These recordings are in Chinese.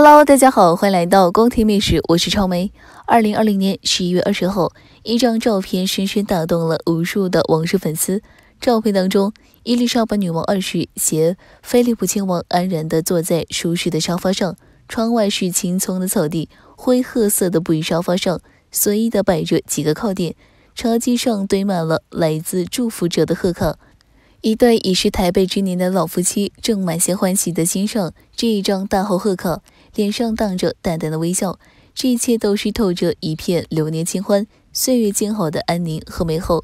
Hello，大家好，欢迎来到宫廷美食，我是超梅。二零二零年十一月二十号，一张照片深深打动了无数的王室粉丝。照片当中，伊丽莎白女王二世携菲利普亲王安然地坐在舒适的沙发上，窗外是青葱的草地，灰褐色的布艺沙发上随意地摆着几个靠垫，茶几上堆满了来自祝福者的贺卡。一对已是台北之年的老夫妻正满心欢喜地欣赏这一张大号贺卡，脸上荡着淡淡的微笑。这一切都是透着一片流年清欢、岁月静好的安宁和美好。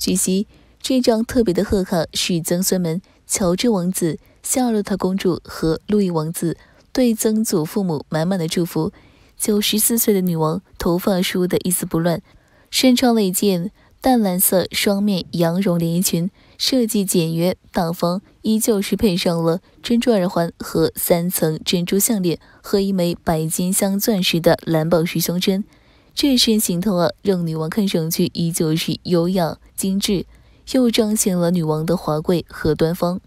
据悉，这张特别的贺卡是曾孙们乔治王子、夏洛特公主和路易王子对曾祖父母满满的祝福。九十四岁的女王头发梳得一丝不乱，身穿了一件。淡蓝色双面羊绒连衣裙，设计简约大方，依旧是配上了珍珠耳环和三层珍珠项链和一枚白金镶钻石的蓝宝石胸针。这身行头啊，让女王看上去依旧是优雅精致，又彰显了女王的华贵和端方。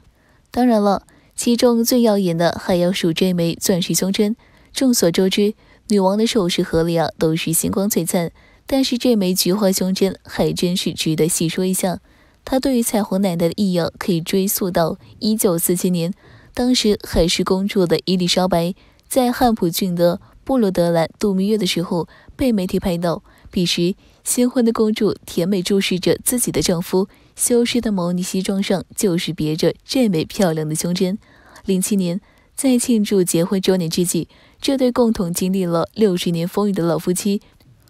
当然了，其中最耀眼的还要数这枚钻石胸针。众所周知，女王的首饰盒里啊，都是星光璀璨。但是这枚菊花胸针还真是值得细说一下。它对于彩虹奶奶的意样可以追溯到一九四七年，当时海是公主的伊丽莎白在汉普郡的布罗德兰度蜜月的时候被媒体拍到，彼时新婚的公主甜美注视着自己的丈夫，修饰的毛呢西装上就是别着这枚漂亮的胸针。零七年，在庆祝结婚周年之际，这对共同经历了六十年风雨的老夫妻。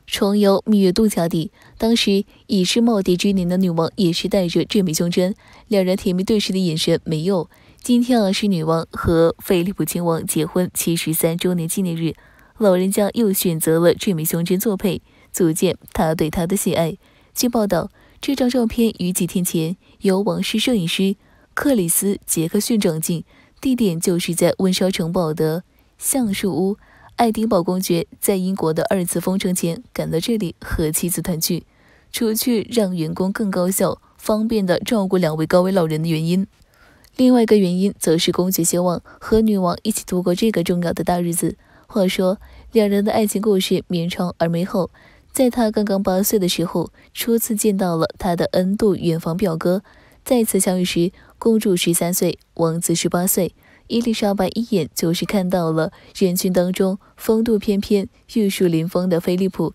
重游蜜月度假地，当时已是耄耋之年的女王也是带着这枚胸针，两人甜蜜对视的眼神没有。今天啊是女王和菲利普亲王结婚七十三周年纪念日，老人家又选择了这枚胸针作配，足见他对她的喜爱。据报道，这张照片于几天前由王室摄影师克里斯·杰克逊掌镜，地点就是在温莎城堡的橡树屋。爱丁堡公爵在英国的二次封城前赶到这里和妻子团聚，除去让员工更高效、方便地照顾两位高危老人的原因，另外一个原因则是公爵希望和女王一起度过这个重要的大日子。话说，两人的爱情故事绵长而美好，在他刚刚八岁的时候，初次见到了他的恩度远房表哥。再次相遇时，公主十三岁，王子十八岁。伊丽莎白一眼就是看到了人群当中风度翩翩、玉树临风的菲利普，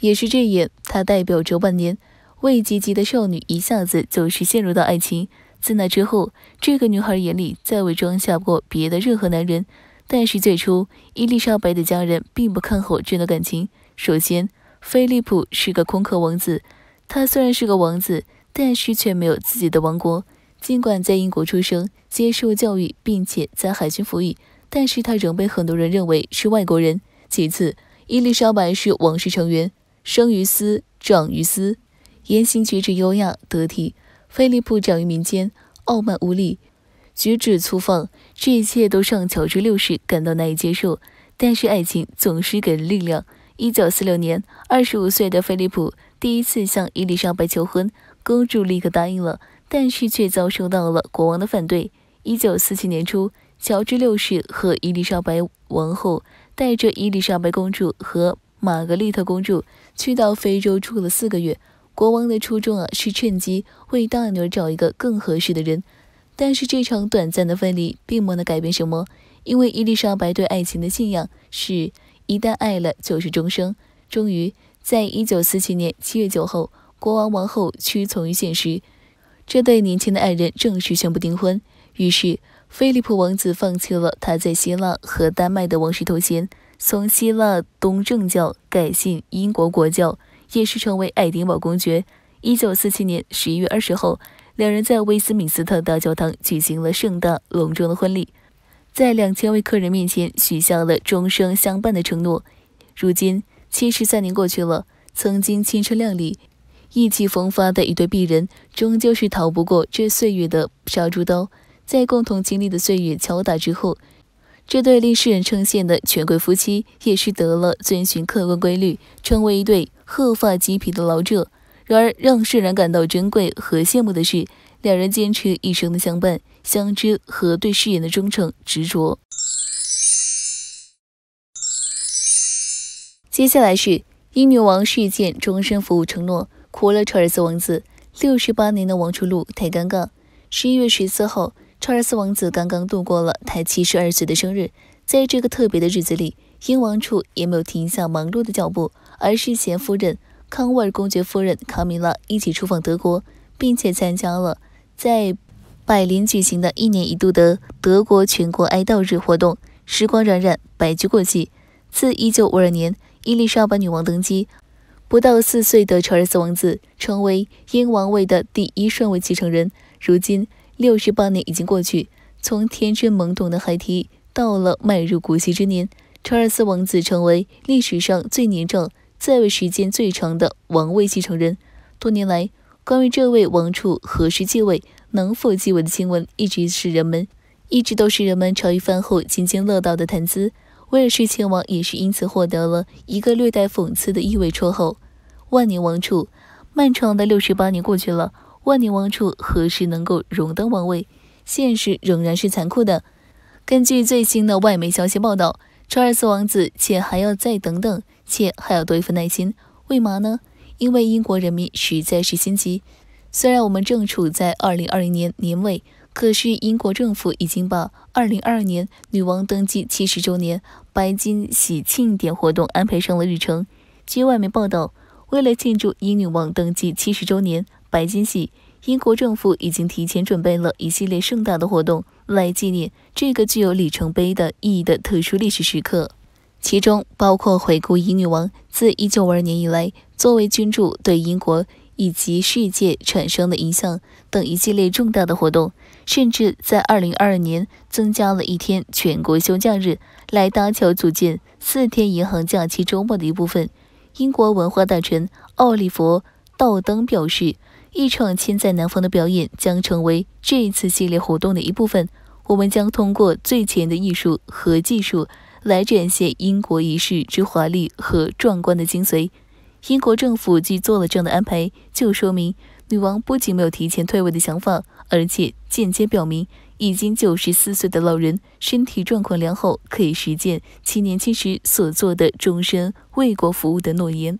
也是这眼，她代表着半年未及笄的少女，一下子就是陷入到爱情。自那之后，这个女孩眼里再未装下过别的任何男人。但是最初，伊丽莎白的家人并不看好这段感情。首先，菲利普是个空壳王子，他虽然是个王子，但是却没有自己的王国。尽管在英国出生、接受教育，并且在海军服役，但是他仍被很多人认为是外国人。其次，伊丽莎白是王室成员，生于斯，长于斯，言行举止优雅得体；菲利浦长于民间，傲慢无礼，举止粗放。这一切都让乔治六世感到难以接受。但是爱情总是给人力量。一九四六年，二十五岁的菲利浦第一次向伊丽莎白求婚，公主立刻答应了。但是却遭受到了国王的反对。一九四七年初，乔治六世和伊丽莎白王后带着伊丽莎白公主和玛格丽特公主去到非洲住了四个月。国王的初衷啊，是趁机为大女儿找一个更合适的人。但是这场短暂的分离并不能改变什么，因为伊丽莎白对爱情的信仰是一旦爱了就是终生。终于，在一九四七年七月九号，国王王后屈从于现实。这对年轻的爱人正式宣布订婚。于是，菲利普王子放弃了他在希腊和丹麦的王室头衔，从希腊东正教改信英国国教，也是成为爱丁堡公爵。一九四七年十一月二十号，两人在威斯敏斯特大教堂举行了盛大隆重的婚礼，在两千位客人面前许下了终生相伴的承诺。如今，七十三年过去了，曾经青春靓丽。意气风发的一对璧人，终究是逃不过这岁月的杀猪刀。在共同经历的岁月敲打之后，这对令世人称羡的权贵夫妻，也是得了遵循客观规律，成为一对鹤发鸡皮的老者。然而，让世人感到珍贵和羡慕的是，两人坚持一生的相伴、相知和对誓言的忠诚执着。接下来是英女王事件终身服务承诺。哭了，查尔斯王子六十八年的王储路太尴尬。十一月十四号，查尔斯王子刚刚度过了他七十二岁的生日，在这个特别的日子里，英王储也没有停下忙碌的脚步，而是携夫人康沃尔公爵夫人卡米拉一起出访德国，并且参加了在柏林举行的一年一度的德国全国哀悼日活动。时光荏苒，白驹过隙，自一九五二年伊丽莎白女王登基。不到四岁的查尔斯王子成为英王位的第一顺位继承人。如今六十八年已经过去，从天真懵懂的孩提，到了迈入古稀之年，查尔斯王子成为历史上最年长、在位时间最长的王位继承人。多年来，关于这位王储何时继位、能否继位的新闻，一直是人们，一直都是人们茶余饭后津津乐道的谈资。威尔士亲王也是因此获得了一个略带讽刺的意味绰号“万年王储”。漫长的六十八年过去了，万年王储何时能够荣登王位？现实仍然是残酷的。根据最新的外媒消息报道，查尔斯王子且还要再等等，且还要多一份耐心。为嘛呢？因为英国人民实在是心急。虽然我们正处在二零二零年年尾。可是，英国政府已经把二零二二年女王登基七十周年白金喜庆典活动安排上了日程。据外媒报道，为了庆祝英女王登基七十周年白金喜，英国政府已经提前准备了一系列盛大的活动，来纪念这个具有里程碑的意义的特殊历史时刻。其中包括回顾英女王自一九五二年以来作为君主对英国以及世界产生的影响等一系列重大的活动。甚至在二零二二年增加了一天全国休假日，来搭桥组建四天银行假期周末的一部分。英国文化大臣奥利佛·道登表示：“一场千载难逢的表演将成为这次系列活动的一部分。我们将通过最前沿的艺术和技术来展现英国仪式之华丽和壮观的精髓。”英国政府既做了这样的安排，就说明。女王不仅没有提前退位的想法，而且间接表明，已经九十四岁的老人身体状况良好，可以实践其年轻时所做的终身为国服务的诺言。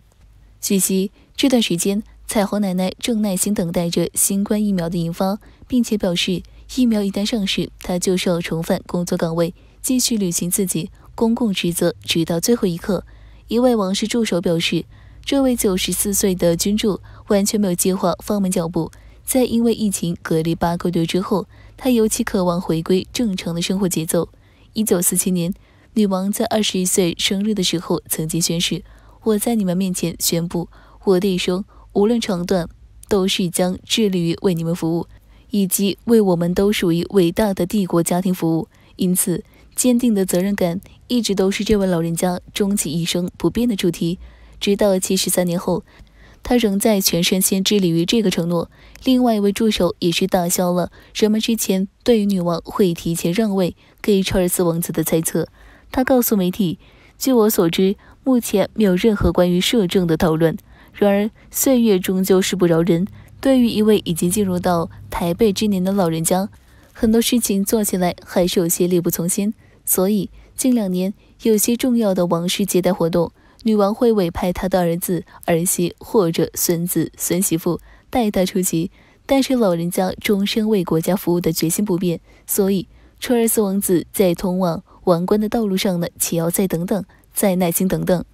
据悉，这段时间，彩虹奶奶正耐心等待着新冠疫苗的研发，并且表示，疫苗一旦上市，她就是要重返工作岗位，继续履行自己公共职责，直到最后一刻。一位王室助手表示，这位九十四岁的君主。完全没有计划放慢脚步，在因为疫情隔离八个月之后，他尤其渴望回归正常的生活节奏。一九四七年，女王在二十一岁生日的时候曾经宣誓：“我在你们面前宣布，我的一生无论长短，都是将致力于为你们服务，以及为我们都属于伟大的帝国家庭服务。”因此，坚定的责任感一直都是这位老人家终其一生不变的主题，直到七十三年后。他仍在全身心致力于这个承诺。另外一位助手也是打消了人们之前对于女王会提前让位给查尔斯王子的猜测。他告诉媒体：“据我所知，目前没有任何关于摄政的讨论。”然而，岁月终究是不饶人。对于一位已经进入到台背之年的老人家，很多事情做起来还是有些力不从心。所以，近两年有些重要的王室接待活动。女王会委派她的儿子、儿媳或者孙子、孙媳妇代她出席，但是老人家终身为国家服务的决心不变，所以托尔斯王子在通往王冠的道路上呢，且要再等等，再耐心等等。